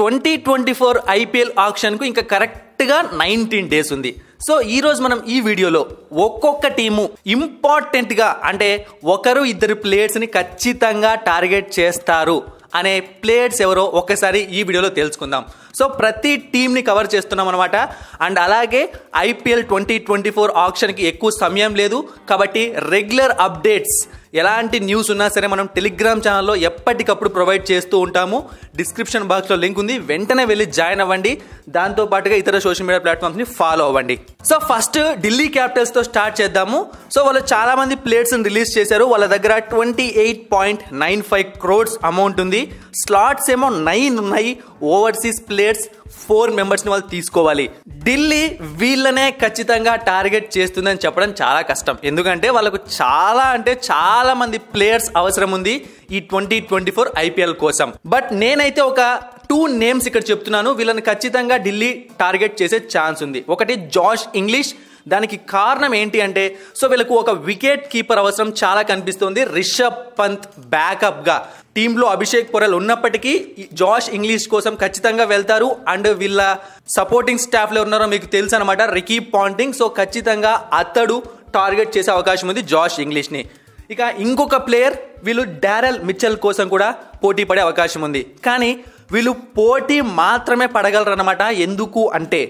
twenty twenty four IPL ఆప్షన్కు ఇంకా కరెక్ట్గా నైన్టీన్ డేస్ ఉంది సో ఈరోజు మనం ఈ వీడియోలో ఒక్కొక్క టీము ఇంపార్టెంట్గా అంటే ఒకరు ఇద్దరు ప్లేయర్స్ని ఖచ్చితంగా టార్గెట్ చేస్తారు అనే ప్లేయర్స్ ఎవరో ఒక్కసారి ఈ వీడియోలో తెలుసుకుందాం సో ప్రతి టీంని కవర్ చేస్తున్నాం అనమాట అండ్ అలాగే ఐపీఎల్ ట్వంటీ ట్వంటీ ఫోర్ ఆప్షన్కి ఎక్కువ సమయం లేదు కాబట్టి రెగ్యులర్ అప్డేట్స్ ఎలాంటి న్యూస్ ఉన్నా సరే మనం టెలిగ్రామ్ ఛానల్లో ఎప్పటికప్పుడు ప్రొవైడ్ చేస్తూ ఉంటాము డిస్క్రిప్షన్ బాక్స్లో లింక్ ఉంది వెంటనే వెళ్ళి జాయిన్ అవ్వండి దాంతో పాటుగా ఇతర సోషల్ మీడియా ప్లాట్ఫామ్స్ ని ఫాలో అవ్వండి సో ఫస్ట్ ఢిల్లీ క్యాపిటల్స్ తో స్టార్ట్ చేద్దాము సో వాళ్ళు చాలా మంది ప్లేట్స్ రిలీజ్ చేశారు వాళ్ళ దగ్గర twenty eight point nine five crores amount ఉంది స్లాట్స్ ఏమో నైన్ ఉన్నాయి ఓవర్సీస్ ప్లేయర్స్ ఫోర్ మెంబర్స్ని వాళ్ళు తీసుకోవాలి ఢిల్లీ వీళ్ళనే ఖచ్చితంగా టార్గెట్ చేస్తుందని చెప్పడం చాలా కష్టం ఎందుకంటే వాళ్ళకు చాలా అంటే చాలా మంది ప్లేయర్స్ అవసరం ఉంది ఈ ట్వంటీ ట్వంటీ ఫోర్ ఐపీఎల్ కోసం బట్ నేనైతే ఒక టూ నేమ్స్ ఇక్కడ చెప్తున్నాను వీళ్ళని ఖచ్చితంగా ఢిల్లీ టార్గెట్ చేసే ఛాన్స్ ఉంది ఒకటి జాష్ ఇంగ్లీష్ దానికి కారణం ఏంటి అంటే సో వీళ్ళకు ఒక వికెట్ కీపర్ అవసరం చాలా కనిపిస్తుంది రిషబ్ పంత్ బ్యాకప్గా టీంలో అభిషేక్ పొరల్ ఉన్నప్పటికీ జాష్ ఇంగ్లీష్ కోసం ఖచ్చితంగా వెళ్తారు అండ్ వీళ్ళ సపోర్టింగ్ స్టాఫ్లో ఉన్నారో మీకు తెలుసు అనమాట రికీ పాంటింగ్ సో ఖచ్చితంగా అతడు టార్గెట్ చేసే అవకాశం ఉంది జాష్ ఇంగ్లీష్ని ఇక ఇంకొక ప్లేయర్ వీళ్ళు డారెల్ మిచ్చల్ కోసం కూడా పోటీ పడే అవకాశం ఉంది కానీ వీళ్ళు పోటీ మాత్రమే పడగలరు అనమాట ఎందుకు అంటే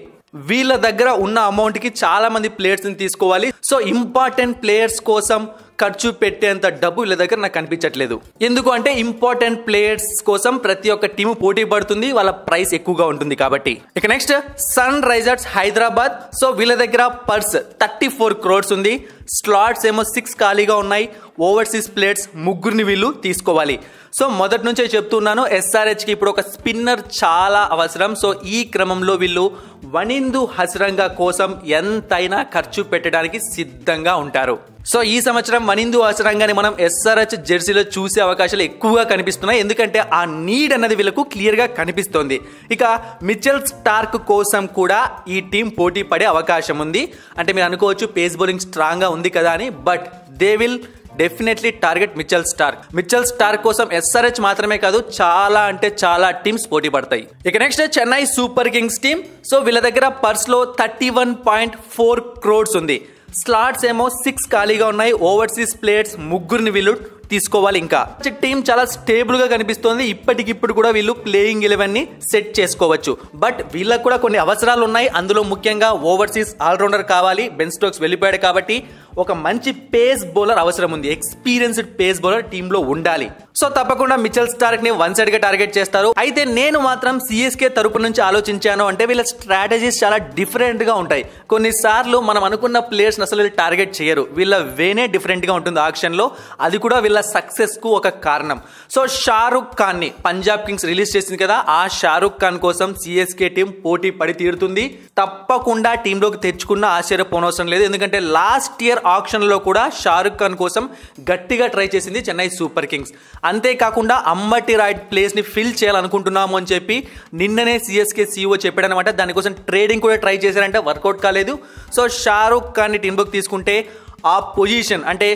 వీళ్ళ దగ్గర ఉన్న అమౌంట్కి చాలా మంది ప్లేయర్స్ని తీసుకోవాలి సో ఇంపార్టెంట్ ప్లేయర్స్ కోసం ఖర్చు పెట్టేంత డబ్బు వీళ్ళ దగ్గర నాకు కనిపించట్లేదు ఎందుకు అంటే ఇంపార్టెంట్ ప్లేయర్స్ కోసం ప్రతి ఒక్క టీమ్ పోటీ పడుతుంది వాళ్ళ ప్రైస్ ఎక్కువగా ఉంటుంది కాబట్టి ఇక next Sunrisers Hyderabad so వీళ్ళ దగ్గర పర్స్ థర్టీ ఫోర్ క్రోర్స్ ఉంది స్లాట్స్ ఏమో సిక్స్ ఖాళీగా ఉన్నాయి ఓవర్సీస్ ప్లేట్స్ ముగ్గురిని వీళ్ళు తీసుకోవాలి సో మొదటి నుంచే చెప్తున్నాను ఎస్ఆర్హెచ్కి ఇప్పుడు ఒక స్పిన్నర్ చాలా అవసరం సో ఈ క్రమంలో వీళ్ళు వనిందు హసరంగా కోసం ఎంతైనా ఖర్చు పెట్టడానికి సిద్ధంగా ఉంటారు సో ఈ సంవత్సరం మనిందు అవసరంగానే మనం ఎస్ఆర్హెచ్ జెర్సీలో చూసే అవకాశాలు ఎక్కువగా కనిపిస్తున్నాయి ఎందుకంటే ఆ నీడ్ అన్నది వీళ్ళకు క్లియర్గా కనిపిస్తోంది ఇక మిచెల్ స్టార్క్ కోసం కూడా ఈ టీం పోటీ పడే అవకాశం ఉంది అంటే మీరు అనుకోవచ్చు పేస్ బౌలింగ్ స్ట్రాంగ్గా ఉంది కదా అని but they will definitely target Mitchell Starc Mitchell Starc కోసం ఎస్ఆర్హెచ్ మాత్రమే కాదు చాలా అంటే చాలా టీమ్స్ పోటీ పడతాయి ఇక next Chennai super kings team so వీళ్ళ దగ్గర పర్స్ లో thirty one point four crores ఉంది స్లాట్స్ ఏమో సిక్స్ ఖాళీగా ఉన్నాయి ఓవర్సీస్ ప్లేయర్స్ ముగ్గురిని వీళ్ళు తీసుకోవాలి ఇంకా టీం చాలా స్టేబుల్ గా కనిపిస్తుంది ఇప్పటికిప్పుడు కూడా వీళ్ళు ప్లేయింగ్ ఎలెవెన్ ని సెట్ చేసుకోవచ్చు బట్ వీళ్ళకు కూడా కొన్ని అవసరాలు ఉన్నాయి అందులో ముఖ్యంగా ఓవర్సీస్ ఆల్రౌండర్ కావాలి బెన్ స్టోక్స్ వెళ్ళిపోయాడు కాబట్టి ఒక మంచి పేస్ బౌలర్ అవసరం ఉంది ఎక్స్పీరియన్స్డ్ పేస్ బౌలర్ టీంలో ఉండాలి సో తప్పకుండా మిచెల్ స్టార్క్ ని వన్ సైడ్ గా టార్గెట్ చేస్తారు అయితే నేను మాత్రం సిఎస్కే తరపు నుంచి ఆలోచించాను అంటే వీళ్ళ స్ట్రాటజీస్ చాలా డిఫరెంట్ గా ఉంటాయి కొన్నిసార్లు మనం అనుకున్న ప్లేయర్స్ అసలు టార్గెట్ చేయరు వీళ్ళ వేనే డిఫరెంట్ గా ఉంటుంది ఆక్షన్ లో అది కూడా వీళ్ళ సక్సెస్ కు ఒక కారణం సో షారుఖ్ ఖాన్ ని పంజాబ్ కింగ్స్ రిలీజ్ చేసింది కదా ఆ షారుఖ్ ఖాన్ కోసం సిఎస్కే టీం పోటీ పడి తీరుతుంది తప్పకుండా టీంలోకి తెచ్చుకున్న ఆశ్చర్యపోనవసరం లేదు ఎందుకంటే లాస్ట్ ఇయర్ ఆక్షన్లో కూడా షారుఖ్ ఖాన్ కోసం గట్టిగా ట్రై చేసింది చెన్నై సూపర్ కింగ్స్ అంతేకాకుండా అమ్మటి రాయ్ ప్లేస్ని ఫిల్ చేయాలనుకుంటున్నాము అని చెప్పి నిన్ననే సిఎస్కే సీఈఓ చెప్పాడనమాట దానికోసం ట్రేడింగ్ కూడా ట్రై చేశారంటే వర్కౌట్ కాలేదు సో షారుఖ్ ఖాన్ని టీంబుక్ తీసుకుంటే ఆ పొజిషన్ అంటే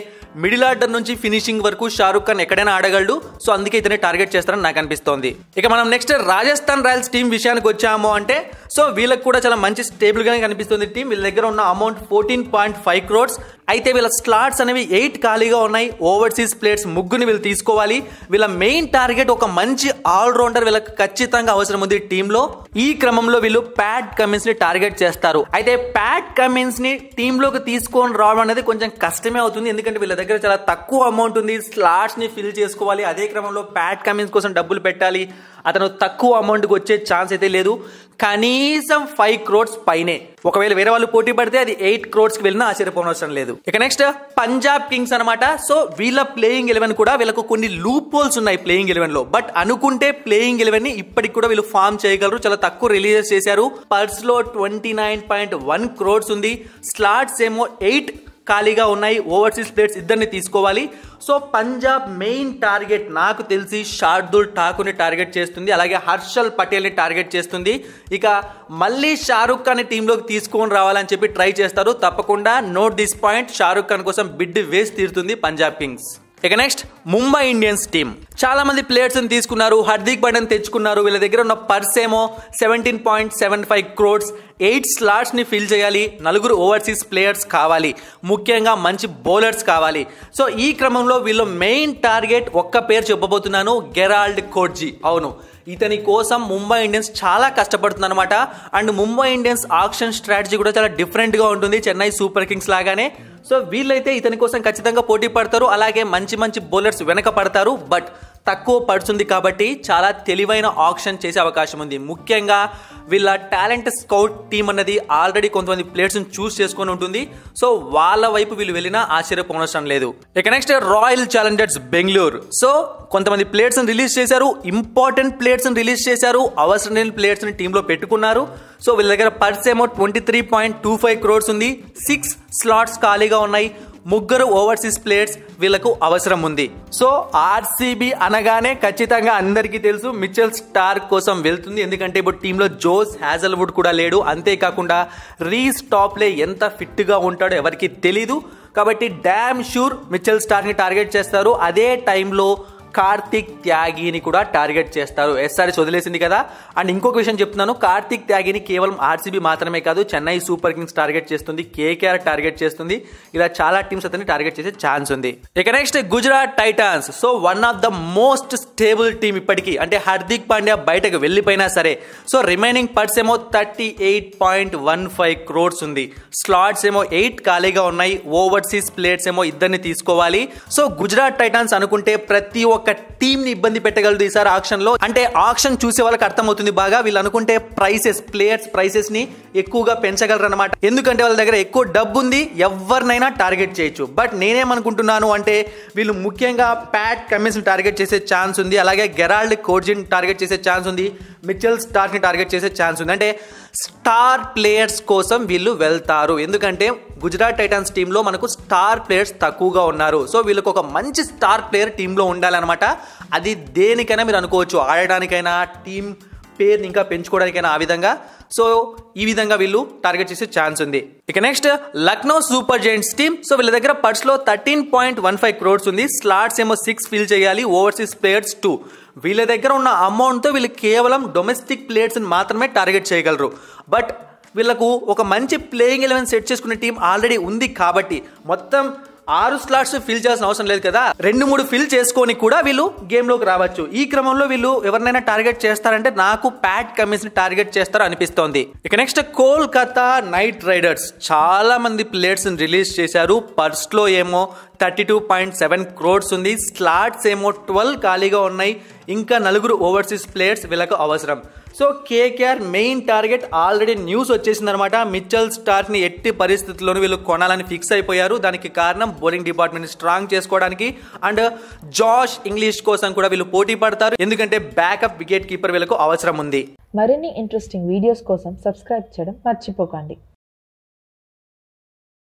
మిడిల్ ఆర్డర్ నుంచి ఫినిషింగ్ వరకు షారుఖ్ ఖాన్ ఎక్కడైనా ఆడగలడు సో అందుకే ఇతనే టార్గెట్ చేస్తారని నాకు అనిపిస్తోంది ఇక మనం నెక్స్ట్ రాజస్థాన్ రాయల్స్ టీం విషయానికి వచ్చాము అంటే సో వీళ్ళకి కూడా చాలా మంచి స్టేబుల్ గానే కనిపిస్తుంది టీం వీళ్ళ దగ్గర ఉన్న amount fourteen point five crores అయితే వీళ్ళ స్లాట్స్ అనేవి ఎయిట్ ఖాళీగా ఉన్నాయి ఓవర్సీస్ ప్లేయర్స్ ముగ్గుని వీళ్ళు తీసుకోవాలి వీళ్ళ మెయిన్ టార్గెట్ ఒక మంచి ఆల్రౌండర్ వీళ్ళకి ఖచ్చితంగా అవసరం ఉంది టీంలో ఈ క్రమంలో వీళ్ళు ప్యాట్ కమిన్స్ ని టార్గెట్ చేస్తారు అయితే ప్యాట్ కమిన్స్ ని టీంలోకి తీసుకొని రావడం అనేది కొంచెం కష్టమే అవుతుంది ఎందుకంటే వీళ్ళ దగ్గర దగ్గర చాలా తక్కువ అమౌంట్ ఉంది స్లాట్స్ని ఫిల్ చేసుకోవాలి అదే క్రమంలో ప్యాట్ కమిన్స్ కోసం డబ్బులు పెట్టాలి అతను తక్కువ అమౌంట్కి వచ్చే ఛాన్స్ అయితే లేదు కనీసం ఫైవ్ క్రోడ్స్ పైనే ఒకవేళ వేరే వాళ్ళు పోటీ పడితే అది ఎయిట్ క్రోడ్స్కి వెళ్ళినా ఆశ్చర్యపోనవసరం లేదు ఇక నెక్స్ట్ పంజాబ్ కింగ్స్ అనమాట సో వీళ్ళ ప్లేయింగ్ ఎలెవెన్ కూడా వీళ్ళకు కొన్ని లూప్ హోల్స్ ఉన్నాయి ప్లేయింగ్ లో బట్ అనుకుంటే ప్లేయింగ్ ని ఇప్పటికి కూడా వీళ్ళు ఫామ్ చేయగలరు చాలా తక్కువ రిలీజ్ చేశారు పర్స్లో twenty nine point one crores ఉంది స్లాట్స్ ఏమో ఎయిట్ ఖాళీగా ఉన్నాయి ఓవర్సీస్ ప్లేయర్స్ ఇద్దరిని తీసుకోవాలి సో పంజాబ్ మెయిన్ టార్గెట్ నాకు తెలిసి షార్దుల్ ఠాకూర్ని టార్గెట్ చేస్తుంది అలాగే హర్షల్ పటేల్ని టార్గెట్ చేస్తుంది ఇక మళ్ళీ షారుఖ్ ఖాన్ టీంలోకి తీసుకొని రావాలని చెప్పి ట్రై చేస్తారు తప్పకుండా note this point Shahrukh Khan కోసం బిడ్డు వేసి తీరుతుంది పంజాబ్ కింగ్స్ ఇక నెక్స్ట్ ముంబై ఇండియన్స్ టీం చాలా మంది ప్లేయర్స్ని తీసుకున్నారు హర్దిక్ పండన్ తెచ్చుకున్నారు వీళ్ళ దగ్గర ఉన్న పర్స్ ఏమో seventeen point seven five crores eight ని ఫిల్ చేయాలి నలుగురు ఓవర్సీస్ ప్లేయర్స్ కావాలి ముఖ్యంగా మంచి బౌలర్స్ కావాలి సో ఈ క్రమంలో వీళ్ళు మెయిన్ టార్గెట్ ఒక్క పేరు చెప్పబోతున్నాను గెరాల్డ్ కోడ్జీ అవును ఇతని కోసం ముంబై ఇండియన్స్ చాలా కష్టపడుతుంది అనమాట and Mumbai Indians auction strategy కూడా చాలా డిఫరెంట్గా ఉంటుంది చెన్నై సూపర్ కింగ్స్ లాగానే సో వీళ్ళైతే ఇతని కోసం ఖచ్చితంగా పోటీ పడతారు అలాగే మంచి మంచి బౌలర్స్ వెనక పడతారు బట్ తక్కువ పడుతుంది కాబట్టి చాలా తెలివైన ఆప్షన్ చేసే అవకాశం ఉంది ముఖ్యంగా వీళ్ళ టాలెంట్ స్కౌట్ టీం అన్నది ఆల్రెడీ కొంతమంది ప్లేయర్స్ని చూస్ చేసుకొని ఉంటుంది సో వాళ్ళ వైపు వీళ్ళు వెళ్ళినా ఆశ్చర్యపోనవసరం లేదు ఇక next royal challengers Bengaluru so కొంతమంది ప్లేయర్స్ని రిలీజ్ చేశారు ఇంపార్టెంట్ ప్లేయర్స్ని రిలీజ్ చేశారు అవసరం లేని ప్లేయర్స్ని టీంలో పెట్టుకున్నారు సో వీళ్ళ దగ్గర పర్స్ ఏమో twenty three point two five crores ఉంది సిక్స్ స్లాట్స్ ఖాళీగా ఉన్నాయి ముగ్గురు ఓవర్సీస్ ప్లేయర్స్ వీళ్ళకు అవసరం ఉంది సో ఆర్సీబీ అనగానే ఖచ్చితంగా అందరికీ తెలుసు మిచెల్ స్టార్ కోసం వెళ్తుంది ఎందుకంటే ఇప్పుడు టీంలో జోస్ హ్యాజల్వుడ్ కూడా లేడు అంతేకాకుండా రీస్ టాప్లే ఎంత ఫిట్గా ఉంటాడో ఎవరికి తెలీదు కాబట్టి డ్యామ్ షూర్ మిచెల్ స్టార్ని టార్గెట్ చేస్తారు అదే టైంలో కార్తీక్ త్యాగిని కూడా టార్గెట్ చేస్తారు ఎస్ఆర్ఎస్ వదిలేసింది కదా అండ్ ఇంకొక విషయం చెప్తున్నాను కార్తీక్ త్యాగిని కేవలం ఆర్సీబీ మాత్రమే కాదు చెన్నై సూపర్ కింగ్స్ టార్గెట్ చేస్తుంది కేకేఆర్ టార్గెట్ చేస్తుంది ఇలా చాలా టీమ్స్ అతన్ని టార్గెట్ చేసే ఛాన్స్ ఉంది ఇక next Gujarat titans so one of the most stable team ఇప్పటికీ అంటే హార్దిక్ పాండ్యా బయటకు వెళ్ళిపోయినా సరే సో రిమైనింగ్ పర్స్ ఏమో thirty eight point one five crores ఉంది స్లాట్స్ ఏమో ఎయిట్ ఖాళీగా ఉన్నాయి ఓవర్సీస్ ప్లేట్స్ ఏమో ఇద్దరిని తీసుకోవాలి సో గుజరాత్ టైటాన్స్ అనుకుంటే ప్రతి ఒక్క ఒక టీమ్ ని ఇబ్బంది పెట్టగలదు ఈసారి ఆక్షన్ లో అంటే ఆక్షన్ చూసే వాళ్ళకి అర్థమవుతుంది బాగా వీళ్ళు అనుకుంటే ప్రైసెస్ ప్లేయర్స్ ప్రైసెస్ ని ఎక్కువగా పెంచగలరు అనమాట ఎందుకంటే వాళ్ళ దగ్గర ఎక్కువ డబ్బు ఉంది ఎవరినైనా టార్గెట్ చేయొచ్చు బట్ నేనేమనుకుంటున్నాను అంటే వీళ్ళు ముఖ్యంగా ప్యాట్ కమిన్స్ టార్గెట్ చేసే ఛాన్స్ ఉంది అలాగే గెరాల్డ్ కోర్జిన్ టార్గెట్ చేసే ఛాన్స్ ఉంది మిచెల్ స్టార్ని టార్గెట్ చేసే ఛాన్స్ ఉంది అంటే స్టార్ ప్లేయర్స్ కోసం వీళ్ళు వెళ్తారు ఎందుకంటే గుజరాత్ టైటాన్స్ టీంలో మనకు స్టార్ ప్లేయర్స్ తక్కువగా ఉన్నారు సో వీళ్ళకి ఒక మంచి స్టార్ ప్లేయర్ టీంలో ఉండాలన్నమాట అది దేనికైనా మీరు అనుకోవచ్చు ఆడడానికైనా టీం పేరుని ఇంకా పెంచుకోవడానికైనా ఆ విధంగా సో ఈ విధంగా వీళ్ళు టార్గెట్ చేసే ఛాన్స్ ఉంది ఇక next Lucknow super giants team so వీళ్ళ దగ్గర పర్స్లో thirteen point one five crores ఉంది స్లాట్స్ ఏమో సిక్స్ ఫిల్ చేయాలి ఓవర్సీస్ ప్లేయర్స్ టూ వీళ్ళ దగ్గర ఉన్న అమౌంట్తో వీళ్ళు కేవలం డొమెస్టిక్ ప్లేయర్స్ని మాత్రమే టార్గెట్ చేయగలరు బట్ వీళ్ళకు ఒక మంచి ప్లేయింగ్ ఎలెవెన్ సెట్ చేసుకునే టీం ఆల్రెడీ ఉంది కాబట్టి మొత్తం ఆరు స్లాట్స్ ఫిల్ చేయాల్సిన అవసరం లేదు కదా రెండు మూడు ఫిల్ చేసుకొని కూడా వీళ్ళు గేమ్ లోకి రావచ్చు ఈ క్రమంలో వీళ్ళు ఎవరినైనా టార్గెట్ చేస్తారంటే నాకు ప్యాట్ కమిన్స్ ని టార్గెట్ చేస్తారు అనిపిస్తోంది ఇక నెక్స్ట్ కోల్కతా నైట్ రైడర్స్ చాలా మంది ప్లేయర్స్ ని రిలీజ్ చేశారు పర్స్ లో ఏమో thirty two point seven crores ఉంది స్లాట్స్ ఏమో ట్వెల్వ్ ఖాళీగా ఉన్నాయి ఇంకా నలుగురు ఓవర్సీస్ ప్లేయర్స్ వీళ్ళకు అవసరం so KKR main target already news వచ్చేసిందనమాట మిచ్చల్ స్టార్ని ఎట్టి పరిస్థితుల్లోనూ వీళ్ళు కొనాలని ఫిక్స్ అయిపోయారు దానికి కారణం బౌలింగ్ డిపార్ట్మెంట్ స్ట్రాంగ్ చేసుకోవడానికి అండ్ జాష్ ఇంగ్లీష్ కోసం కూడా వీళ్ళు పోటీ పడతారు ఎందుకంటే బ్యాకప్ వికెట్ కీపర్ వీళ్ళకు అవసరం ఉంది మరిన్ని ఇంట్రెస్టింగ్ వీడియోస్ కోసం సబ్స్క్రైబ్ చేయడం మర్చిపోకండి